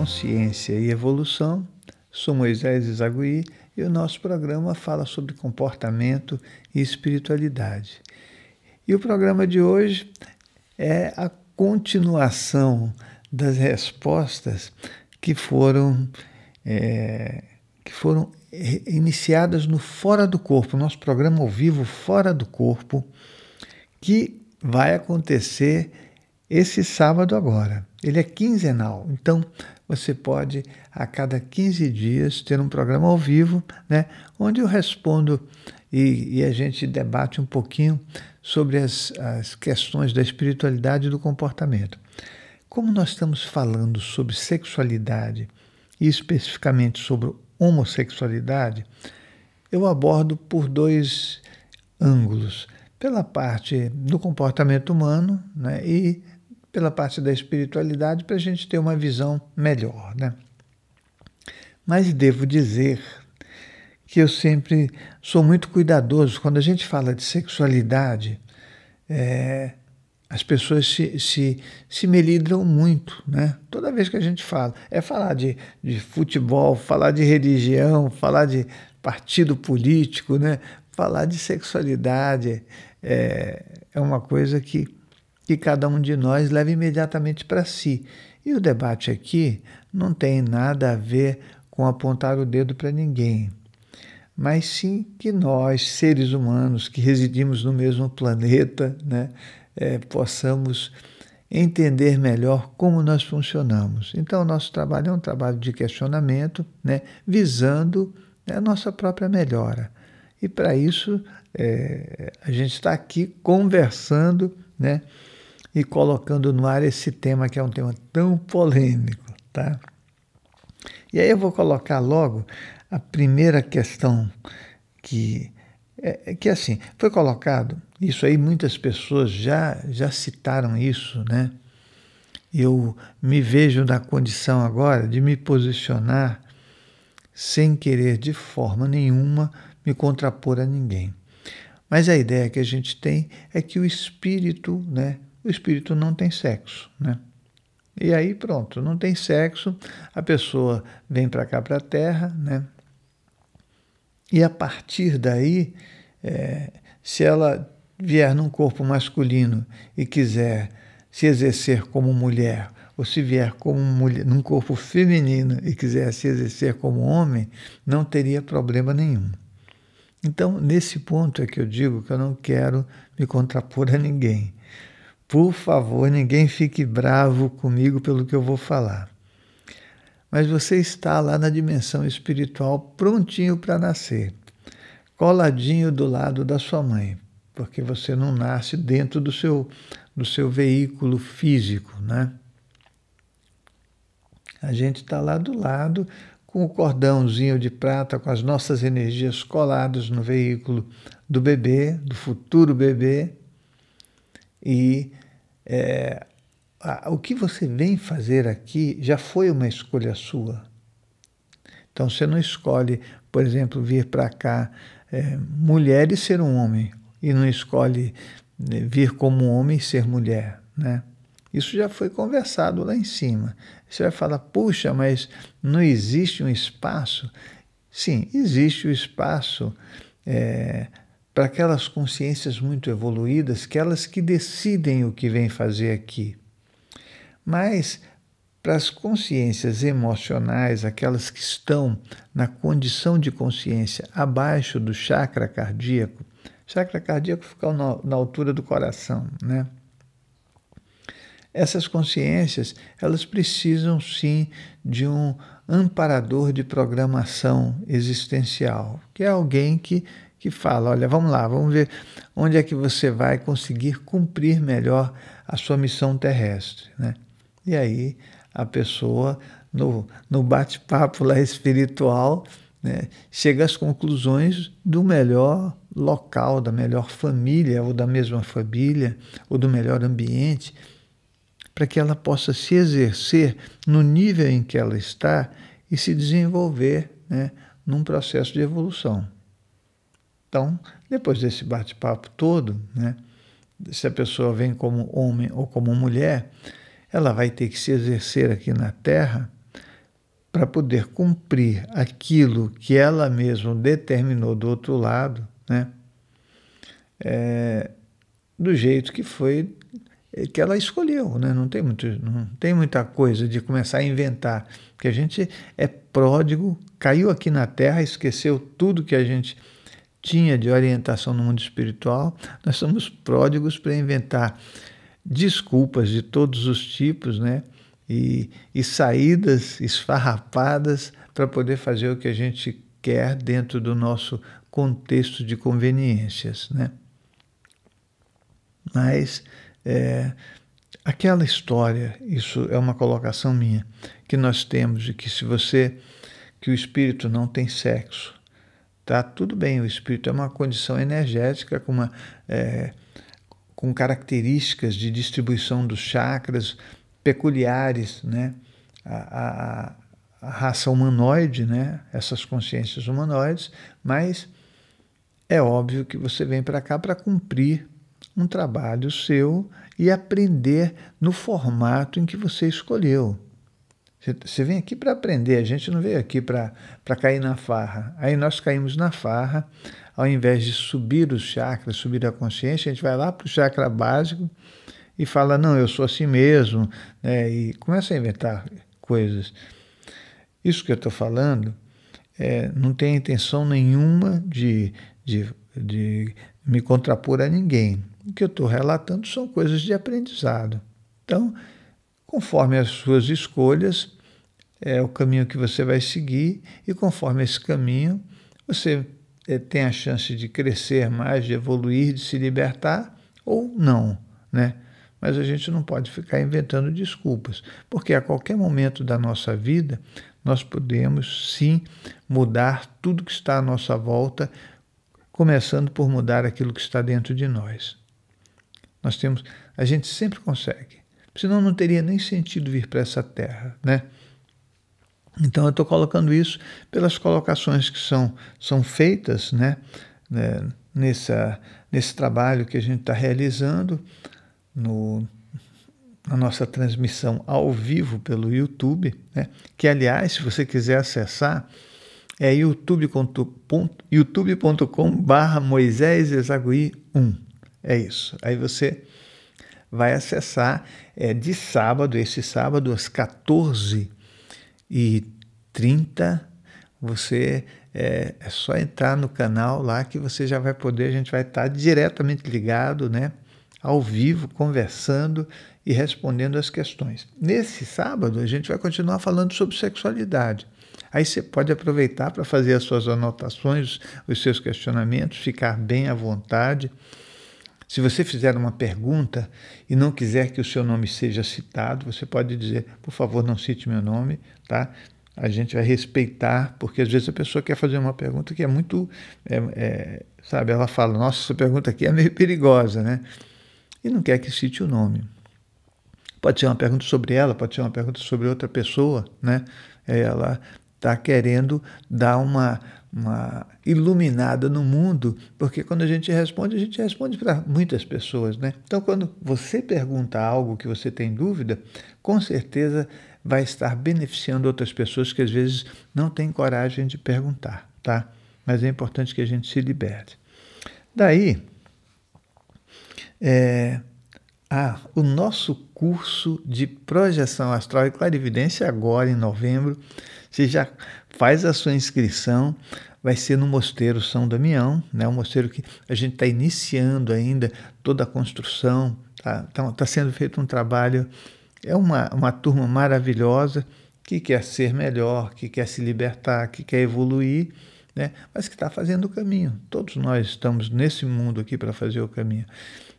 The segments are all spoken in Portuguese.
Consciência e Evolução. Sou Moisés Zagui e o nosso programa fala sobre comportamento e espiritualidade. E o programa de hoje é a continuação das respostas que foram, é, que foram iniciadas no Fora do Corpo, nosso programa ao vivo Fora do Corpo, que vai acontecer esse sábado agora. Ele é quinzenal, então você pode, a cada 15 dias, ter um programa ao vivo, né, onde eu respondo e, e a gente debate um pouquinho sobre as, as questões da espiritualidade e do comportamento. Como nós estamos falando sobre sexualidade e especificamente sobre homossexualidade, eu abordo por dois ângulos. Pela parte do comportamento humano né, e pela parte da espiritualidade para a gente ter uma visão melhor, né? Mas devo dizer que eu sempre sou muito cuidadoso. Quando a gente fala de sexualidade, é, as pessoas se, se, se melindram muito, né? Toda vez que a gente fala. É falar de, de futebol, falar de religião, falar de partido político, né? Falar de sexualidade é, é uma coisa que que cada um de nós leva imediatamente para si. E o debate aqui não tem nada a ver com apontar o dedo para ninguém, mas sim que nós, seres humanos que residimos no mesmo planeta, né, é, possamos entender melhor como nós funcionamos. Então, nosso trabalho é um trabalho de questionamento, né, visando né, a nossa própria melhora. E para isso, é, a gente está aqui conversando, né? e colocando no ar esse tema que é um tema tão polêmico, tá? E aí eu vou colocar logo a primeira questão que é, é que assim foi colocado isso aí muitas pessoas já já citaram isso, né? Eu me vejo na condição agora de me posicionar sem querer de forma nenhuma me contrapor a ninguém. Mas a ideia que a gente tem é que o espírito, né, o espírito não tem sexo, né? E aí pronto, não tem sexo, a pessoa vem para cá para a Terra, né? E a partir daí, é, se ela vier num corpo masculino e quiser se exercer como mulher, ou se vier como mulher num corpo feminino e quiser se exercer como homem, não teria problema nenhum. Então, nesse ponto é que eu digo que eu não quero me contrapor a ninguém. Por favor, ninguém fique bravo comigo pelo que eu vou falar. Mas você está lá na dimensão espiritual prontinho para nascer, coladinho do lado da sua mãe, porque você não nasce dentro do seu, do seu veículo físico, né? A gente está lá do lado com o cordãozinho de prata, com as nossas energias coladas no veículo do bebê, do futuro bebê, e é, a, o que você vem fazer aqui já foi uma escolha sua. Então você não escolhe, por exemplo, vir para cá é, mulher e ser um homem, e não escolhe né, vir como homem e ser mulher, né? Isso já foi conversado lá em cima. Você vai falar, puxa, mas não existe um espaço? Sim, existe o um espaço é, para aquelas consciências muito evoluídas, que elas que decidem o que vem fazer aqui. Mas para as consciências emocionais, aquelas que estão na condição de consciência abaixo do chakra cardíaco, chakra cardíaco fica na altura do coração, né? Essas consciências, elas precisam sim de um amparador de programação existencial, que é alguém que que fala: olha, vamos lá, vamos ver onde é que você vai conseguir cumprir melhor a sua missão terrestre. Né? E aí a pessoa, no, no bate-papo lá espiritual, né, chega às conclusões do melhor local, da melhor família, ou da mesma família, ou do melhor ambiente, para que ela possa se exercer no nível em que ela está e se desenvolver né, num processo de evolução. Então, depois desse bate-papo todo, né, se a pessoa vem como homem ou como mulher, ela vai ter que se exercer aqui na Terra para poder cumprir aquilo que ela mesma determinou do outro lado, né, é, do jeito que foi é, que ela escolheu, né? não, tem muito, não tem muita coisa de começar a inventar, porque a gente é pródigo, caiu aqui na Terra, esqueceu tudo que a gente tinha de orientação no mundo espiritual, nós somos pródigos para inventar desculpas de todos os tipos, né? E, e saídas esfarrapadas para poder fazer o que a gente quer dentro do nosso contexto de conveniências, né? Mas é, aquela história, isso é uma colocação minha, que nós temos de que se você que o espírito não tem sexo, Tá tudo bem, o espírito é uma condição energética com, uma, é, com características de distribuição dos chakras peculiares, né? A, a, a raça humanoide, né? essas consciências humanoides, mas é óbvio que você vem para cá para cumprir um trabalho seu e aprender no formato em que você escolheu. Você vem aqui para aprender, a gente não veio aqui para cair na farra. Aí nós caímos na farra, ao invés de subir os chakras, subir a consciência, a gente vai lá para o chakra básico e fala, não, eu sou assim mesmo, né? e começa a inventar coisas. Isso que eu estou falando é, não tem intenção nenhuma de, de, de me contrapor a ninguém. O que eu estou relatando são coisas de aprendizado. Então, conforme as suas escolhas, é o caminho que você vai seguir, e conforme esse caminho, você é, tem a chance de crescer mais, de evoluir, de se libertar ou não, né? Mas a gente não pode ficar inventando desculpas, porque a qualquer momento da nossa vida nós podemos sim mudar tudo que está à nossa volta, começando por mudar aquilo que está dentro de nós. Nós temos, a gente sempre consegue senão não teria nem sentido vir para essa terra, né? Então eu estou colocando isso pelas colocações que são, são feitas, né? né nessa, nesse trabalho que a gente está realizando no, na nossa transmissão ao vivo pelo YouTube, né? que aliás, se você quiser acessar, é youtube.com barra Moisés Exagui 1. É isso. Aí você vai acessar é, de sábado, esse sábado, às 14h30, você é, é, só entrar no canal lá que você já vai poder, a gente vai estar diretamente ligado, né? Ao vivo, conversando e respondendo as questões. Nesse sábado, a gente vai continuar falando sobre sexualidade. Aí você pode aproveitar para fazer as suas anotações, os seus questionamentos, ficar bem à vontade. Se você fizer uma pergunta e não quiser que o seu nome seja citado, você pode dizer, por favor, não cite meu nome, tá? A gente vai respeitar, porque às vezes a pessoa quer fazer uma pergunta que é muito, é, é, sabe, ela fala, nossa, essa pergunta aqui é meio perigosa, né? E não quer que cite o nome. Pode ser uma pergunta sobre ela, pode ser uma pergunta sobre outra pessoa, né? Ela está querendo dar uma uma iluminada no mundo, porque quando a gente responde, a gente responde para muitas pessoas, né? Então, quando você pergunta algo que você tem dúvida, com certeza vai estar beneficiando outras pessoas que às vezes não têm coragem de perguntar, tá? Mas é importante que a gente se liberte. Daí, é, ah, o nosso curso de projeção astral e clarividência agora em novembro você já faz a sua inscrição, vai ser no Mosteiro São Damião, né? um mosteiro que a gente está iniciando ainda toda a construção, está tá, tá sendo feito um trabalho, é uma, uma turma maravilhosa que quer ser melhor, que quer se libertar, que quer evoluir, né? mas que está fazendo o caminho. Todos nós estamos nesse mundo aqui para fazer o caminho.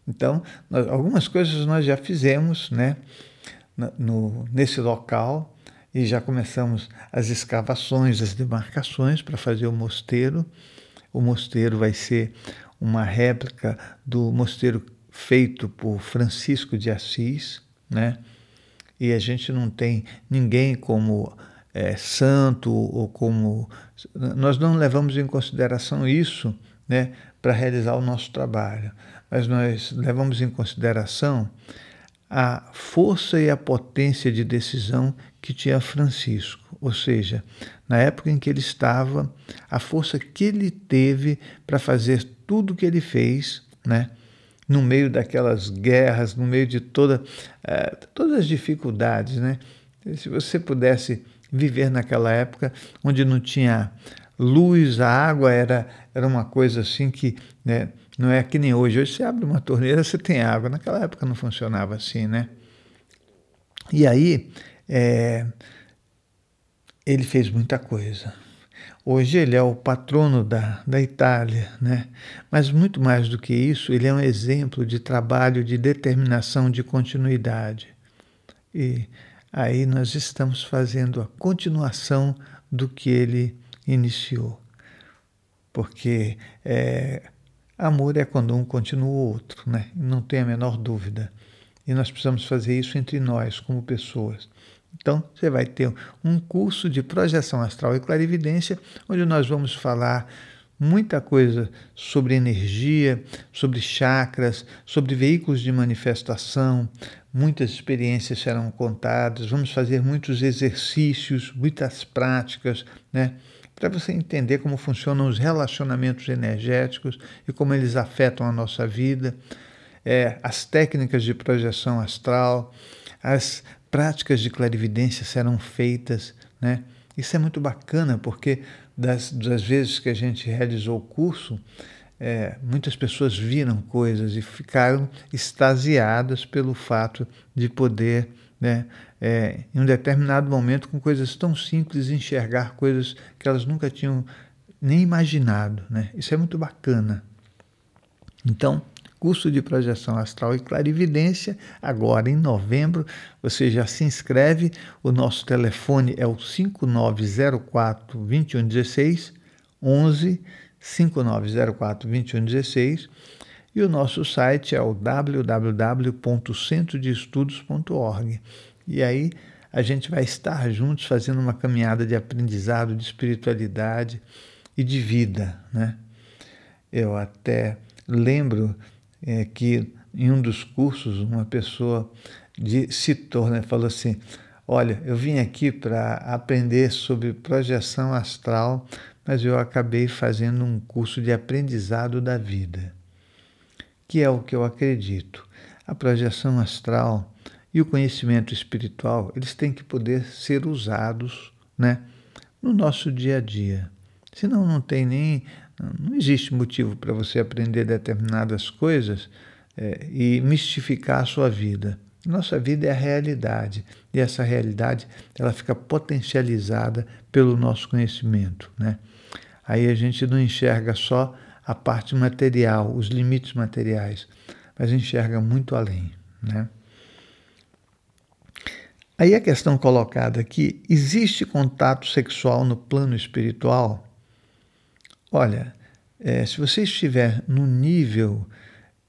Então, nós, algumas coisas nós já fizemos né? No, nesse local, e já começamos as escavações, as demarcações para fazer o mosteiro. O mosteiro vai ser uma réplica do mosteiro feito por Francisco de Assis, né? E a gente não tem ninguém como é, santo ou como nós não levamos em consideração isso, né, para realizar o nosso trabalho, mas nós levamos em consideração a força e a potência de decisão que tinha Francisco, ou seja, na época em que ele estava, a força que ele teve para fazer tudo o que ele fez, né? no meio daquelas guerras, no meio de toda, eh, todas as dificuldades. Né? Se você pudesse viver naquela época onde não tinha luz, a água era, era uma coisa assim que né, não é que nem hoje. Hoje você abre uma torneira, você tem água. Naquela época não funcionava assim, né? E aí é, ele fez muita coisa. Hoje ele é o patrono da, da Itália, né? mas muito mais do que isso, ele é um exemplo de trabalho, de determinação, de continuidade. E aí nós estamos fazendo a continuação do que ele iniciou. Porque é, amor é quando um continua o outro, né? não tem a menor dúvida. E nós precisamos fazer isso entre nós, como pessoas. Então, você vai ter um curso de projeção astral e clarividência, onde nós vamos falar muita coisa sobre energia, sobre chakras, sobre veículos de manifestação, muitas experiências serão contadas, vamos fazer muitos exercícios, muitas práticas, né? Para você entender como funcionam os relacionamentos energéticos e como eles afetam a nossa vida, é, as técnicas de projeção astral, as práticas de clarividência serão feitas, né? Isso é muito bacana porque das, das vezes que a gente realizou o curso, é, muitas pessoas viram coisas e ficaram extasiadas pelo fato de poder, né, é, em um determinado momento, com coisas tão simples, enxergar coisas que elas nunca tinham nem imaginado. Né? Isso é muito bacana. Então, curso de projeção astral e clarividência, agora em novembro. Você já se inscreve. O nosso telefone é o 5904 2116 11 5904 2116 e o nosso site é o www.centrodeestudos.org. E aí a gente vai estar juntos fazendo uma caminhada de aprendizado, de espiritualidade e de vida, né? Eu até lembro é, que em um dos cursos uma pessoa de, citou, né, falou assim, olha, eu vim aqui para aprender sobre projeção astral, mas eu acabei fazendo um curso de aprendizado da vida, que é o que eu acredito. A projeção astral e o conhecimento espiritual, eles têm que poder ser usados né, no nosso dia a dia. Senão não tem nem não existe motivo para você aprender determinadas coisas é, e mistificar a sua vida. Nossa vida é a realidade e essa realidade ela fica potencializada pelo nosso conhecimento, né? Aí a gente não enxerga só a parte material, os limites materiais, mas enxerga muito além, né? Aí a questão colocada aqui, existe contato sexual no plano espiritual? Olha, é, se você estiver no nível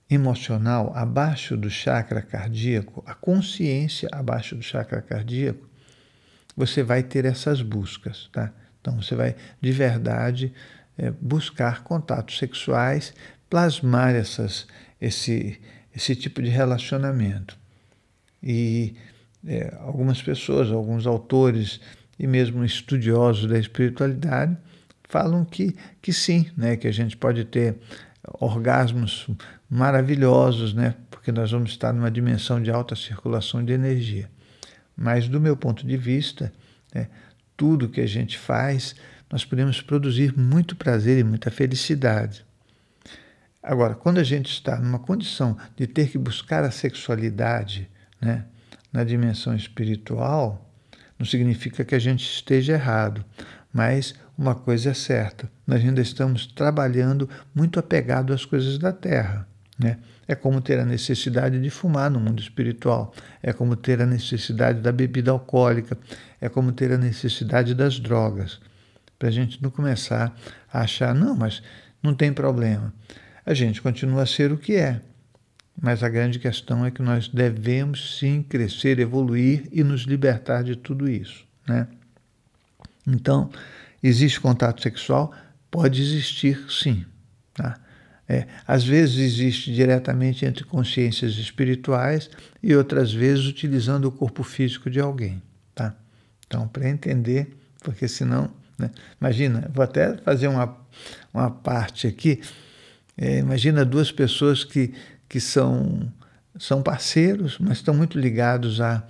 emocional abaixo do chakra cardíaco, a consciência abaixo do chakra cardíaco, você vai ter essas buscas, tá? Então você vai de verdade é, buscar contatos sexuais, plasmar essas, esse, esse tipo de relacionamento. E é, algumas pessoas, alguns autores e mesmo estudiosos da espiritualidade falam que, que sim, né? que a gente pode ter orgasmos maravilhosos, né? porque nós vamos estar numa dimensão de alta circulação de energia. Mas, do meu ponto de vista, né, tudo que a gente faz, nós podemos produzir muito prazer e muita felicidade. Agora, quando a gente está numa condição de ter que buscar a sexualidade né, na dimensão espiritual, não significa que a gente esteja errado, mas uma coisa é certa, nós ainda estamos trabalhando muito apegado às coisas da terra. Né? É como ter a necessidade de fumar no mundo espiritual, é como ter a necessidade da bebida alcoólica, é como ter a necessidade das drogas. Para a gente não começar a achar, não, mas não tem problema. A gente continua a ser o que é. Mas a grande questão é que nós devemos sim crescer, evoluir e nos libertar de tudo isso. Né? Então, Existe contato sexual? Pode existir, sim. Tá? É, às vezes existe diretamente entre consciências espirituais e outras vezes utilizando o corpo físico de alguém. Tá? Então, para entender, porque senão. Né? Imagina, vou até fazer uma, uma parte aqui. É, imagina duas pessoas que, que são, são parceiros, mas estão muito ligados a,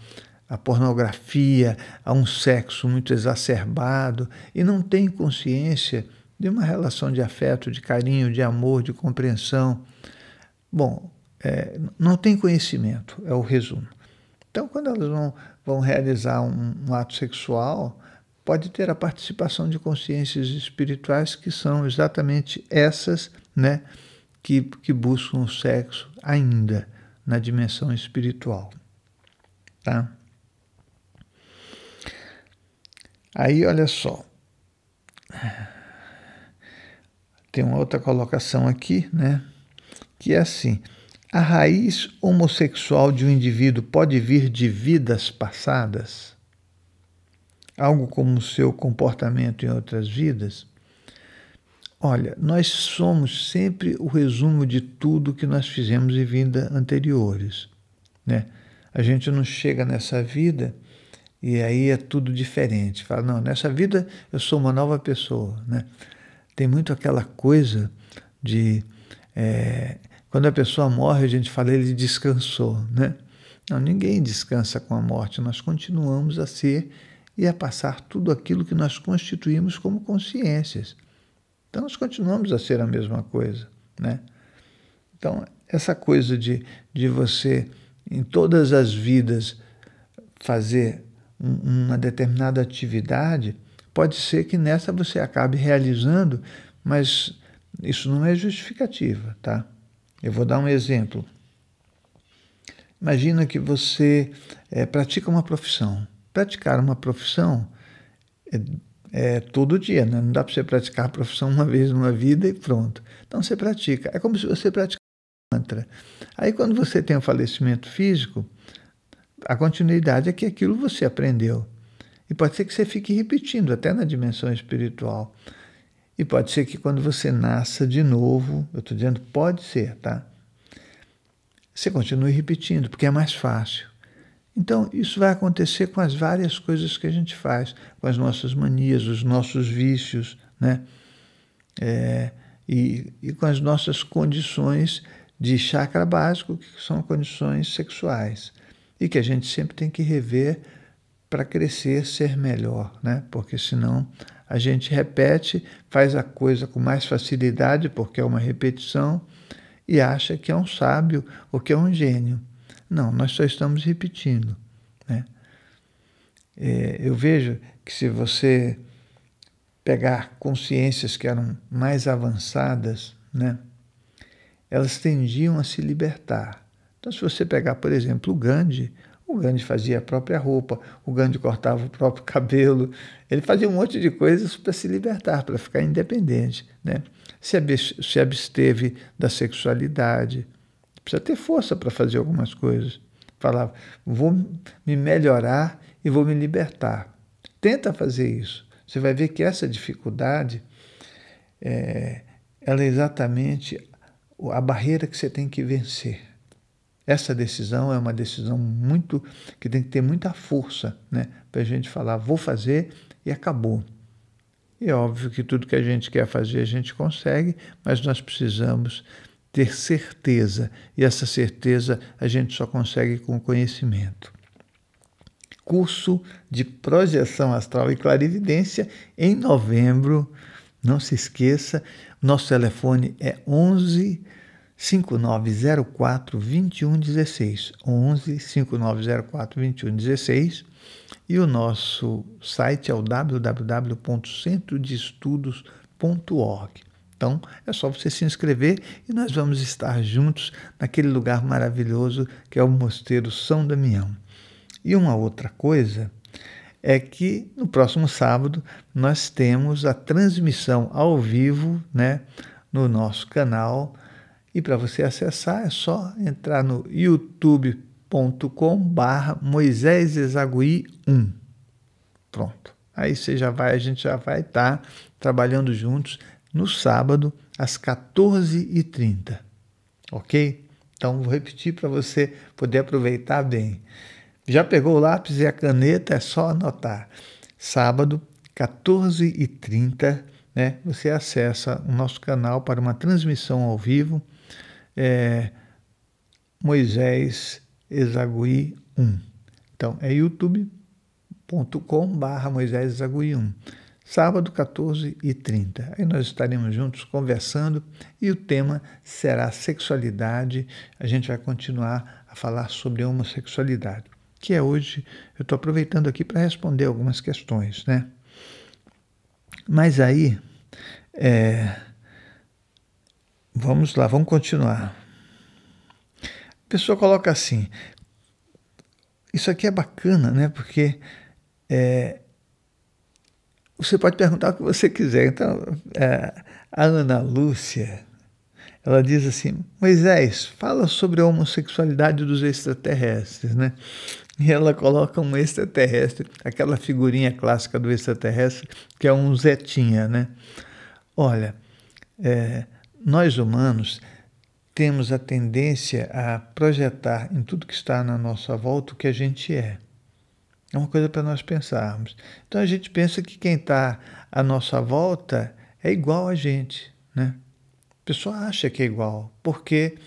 à pornografia, a um sexo muito exacerbado e não tem consciência de uma relação de afeto, de carinho, de amor, de compreensão. Bom, é, não tem conhecimento, é o resumo. Então, quando elas vão, vão realizar um, um ato sexual, pode ter a participação de consciências espirituais que são exatamente essas né, que, que buscam o sexo ainda na dimensão espiritual. Tá? Aí, olha só. Tem uma outra colocação aqui, né? Que é assim: a raiz homossexual de um indivíduo pode vir de vidas passadas? Algo como o seu comportamento em outras vidas? Olha, nós somos sempre o resumo de tudo que nós fizemos em vidas anteriores, né? A gente não chega nessa vida e aí é tudo diferente. Fala, não, nessa vida eu sou uma nova pessoa. Né? Tem muito aquela coisa de. É, quando a pessoa morre, a gente fala, ele descansou. Né? Não, ninguém descansa com a morte, nós continuamos a ser e a passar tudo aquilo que nós constituímos como consciências. Então nós continuamos a ser a mesma coisa. Né? Então, essa coisa de, de você, em todas as vidas, fazer uma determinada atividade, pode ser que nessa você acabe realizando, mas isso não é justificativa, tá? Eu vou dar um exemplo. Imagina que você é, pratica uma profissão. Praticar uma profissão é, é todo dia, né? não dá para você praticar a profissão uma vez numa vida e pronto. Então você pratica. É como se você praticasse mantra. Aí quando você tem um falecimento físico, a continuidade é que aquilo você aprendeu. E pode ser que você fique repetindo, até na dimensão espiritual. E pode ser que quando você nasça de novo, eu estou dizendo pode ser, tá? Você continue repetindo, porque é mais fácil. Então, isso vai acontecer com as várias coisas que a gente faz, com as nossas manias, os nossos vícios, né? É, e, e com as nossas condições de chakra básico, que são condições sexuais e que a gente sempre tem que rever para crescer, ser melhor, né? Porque senão a gente repete, faz a coisa com mais facilidade, porque é uma repetição, e acha que é um sábio ou que é um gênio. Não, nós só estamos repetindo. Né? É, eu vejo que se você pegar consciências que eram mais avançadas, né, elas tendiam a se libertar. Então, se você pegar, por exemplo, o Gandhi, o Gandhi fazia a própria roupa, o Gandhi cortava o próprio cabelo, ele fazia um monte de coisas para se libertar, para ficar independente. Né? Se, se absteve da sexualidade. Precisa ter força para fazer algumas coisas. Falava, vou me melhorar e vou me libertar. Tenta fazer isso. Você vai ver que essa dificuldade é, ela é exatamente a barreira que você tem que vencer. Essa decisão é uma decisão muito que tem que ter muita força, né? Para a gente falar, vou fazer e acabou. E é óbvio que tudo que a gente quer fazer a gente consegue, mas nós precisamos ter certeza. E essa certeza a gente só consegue com conhecimento. Curso de projeção astral e clarividência em novembro. Não se esqueça, nosso telefone é 11 5904 2116, 11 5904 2116, e o nosso site é o www.centrodestudos.org. Então, é só você se inscrever e nós vamos estar juntos naquele lugar maravilhoso que é o Mosteiro São Damião. E uma outra coisa é que no próximo sábado nós temos a transmissão ao vivo, né, no nosso canal e para você acessar é só entrar no youtube.com Moisés Exagui 1. Pronto. Aí você já vai, a gente já vai estar tá trabalhando juntos no sábado às 14h30. Ok? Então vou repetir para você poder aproveitar bem. Já pegou o lápis e a caneta? É só anotar. Sábado, 14h30, né, você acessa o nosso canal para uma transmissão ao vivo é, Moisés Exagui 1. Então é youtube.com/barra Moisés Exagui 1. Sábado, 14 e 30. Aí nós estaremos juntos conversando e o tema será sexualidade. A gente vai continuar a falar sobre a homossexualidade, que é hoje, eu estou aproveitando aqui para responder algumas questões, né? Mas aí, é, Vamos lá, vamos continuar. A pessoa coloca assim. Isso aqui é bacana, né? Porque é, você pode perguntar o que você quiser. Então, é, a Ana Lúcia, ela diz assim: Moisés, fala sobre a homossexualidade dos extraterrestres, né? E ela coloca um extraterrestre, aquela figurinha clássica do extraterrestre, que é um Zetinha, né? Olha, é, nós humanos temos a tendência a projetar em tudo que está na nossa volta o que a gente é. É uma coisa para nós pensarmos. Então a gente pensa que quem está à nossa volta é igual a gente, né? A pessoa acha que é igual, porque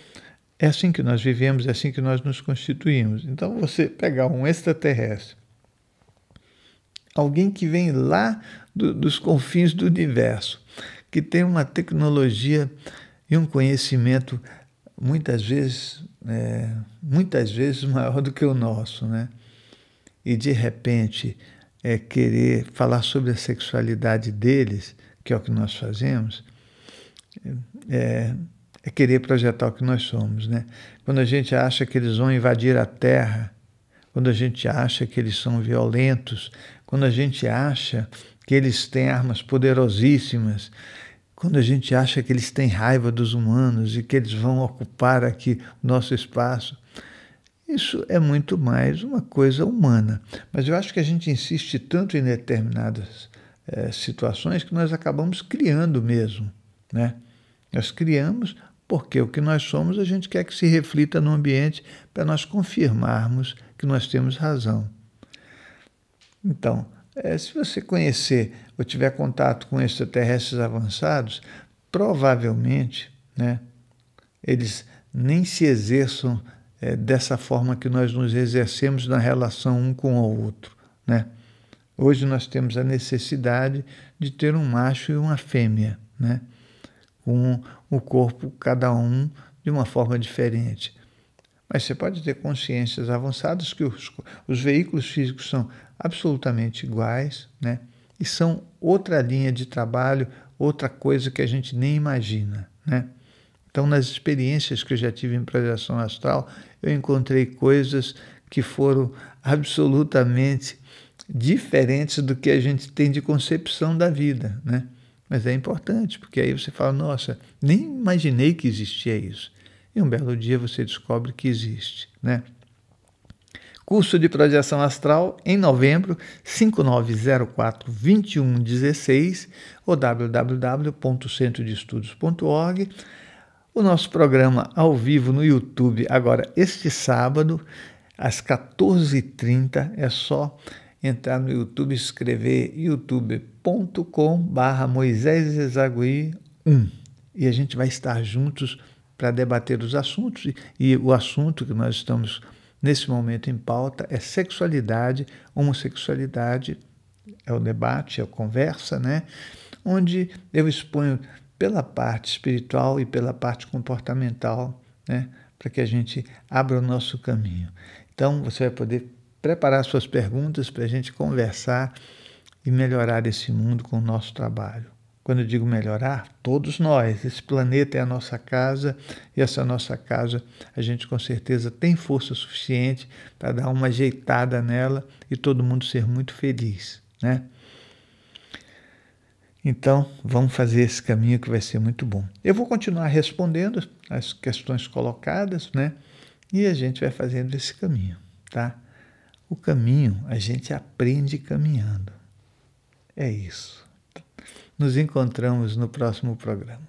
é assim que nós vivemos, é assim que nós nos constituímos. Então você pegar um extraterrestre, alguém que vem lá do, dos confins do universo, que tem uma tecnologia e um conhecimento muitas vezes, é, muitas vezes maior do que o nosso, né? E de repente é, querer falar sobre a sexualidade deles, que é o que nós fazemos, é, é querer projetar o que nós somos, né? Quando a gente acha que eles vão invadir a Terra, quando a gente acha que eles são violentos, quando a gente acha que eles têm armas poderosíssimas, quando a gente acha que eles têm raiva dos humanos e que eles vão ocupar aqui o nosso espaço, isso é muito mais uma coisa humana. Mas eu acho que a gente insiste tanto em determinadas é, situações que nós acabamos criando mesmo. Né? Nós criamos porque o que nós somos a gente quer que se reflita no ambiente para nós confirmarmos que nós temos razão. Então, é, se você conhecer ou tiver contato com extraterrestres avançados, provavelmente né, eles nem se exerçam é, dessa forma que nós nos exercemos na relação um com o outro. Né? Hoje nós temos a necessidade de ter um macho e uma fêmea, né? com o corpo cada um de uma forma diferente. Mas você pode ter consciências avançadas que os, os veículos físicos são absolutamente iguais, né? E são outra linha de trabalho, outra coisa que a gente nem imagina, né? Então, nas experiências que eu já tive em projeção astral, eu encontrei coisas que foram absolutamente diferentes do que a gente tem de concepção da vida, né? Mas é importante, porque aí você fala, nossa, nem imaginei que existia isso. E um belo dia você descobre que existe, né? Curso de Projeção Astral em novembro, 5904-2116 ou www.centrodeestudos.org. O nosso programa ao vivo no YouTube, agora este sábado, às 14h30, é só entrar no YouTube e escrever youtubecom Moisés Exagui 1. E a gente vai estar juntos para debater os assuntos e, e o assunto que nós estamos Nesse momento em pauta é sexualidade, homossexualidade, é o debate, é a conversa, né? Onde eu exponho pela parte espiritual e pela parte comportamental, né? Para que a gente abra o nosso caminho. Então, você vai poder preparar suas perguntas para a gente conversar e melhorar esse mundo com o nosso trabalho. Quando eu digo melhorar, todos nós. Esse planeta é a nossa casa e essa nossa casa a gente com certeza tem força suficiente para dar uma ajeitada nela e todo mundo ser muito feliz, né? Então, vamos fazer esse caminho que vai ser muito bom. Eu vou continuar respondendo as questões colocadas, né? E a gente vai fazendo esse caminho, tá? O caminho a gente aprende caminhando. É isso. Nos encontramos no próximo programa.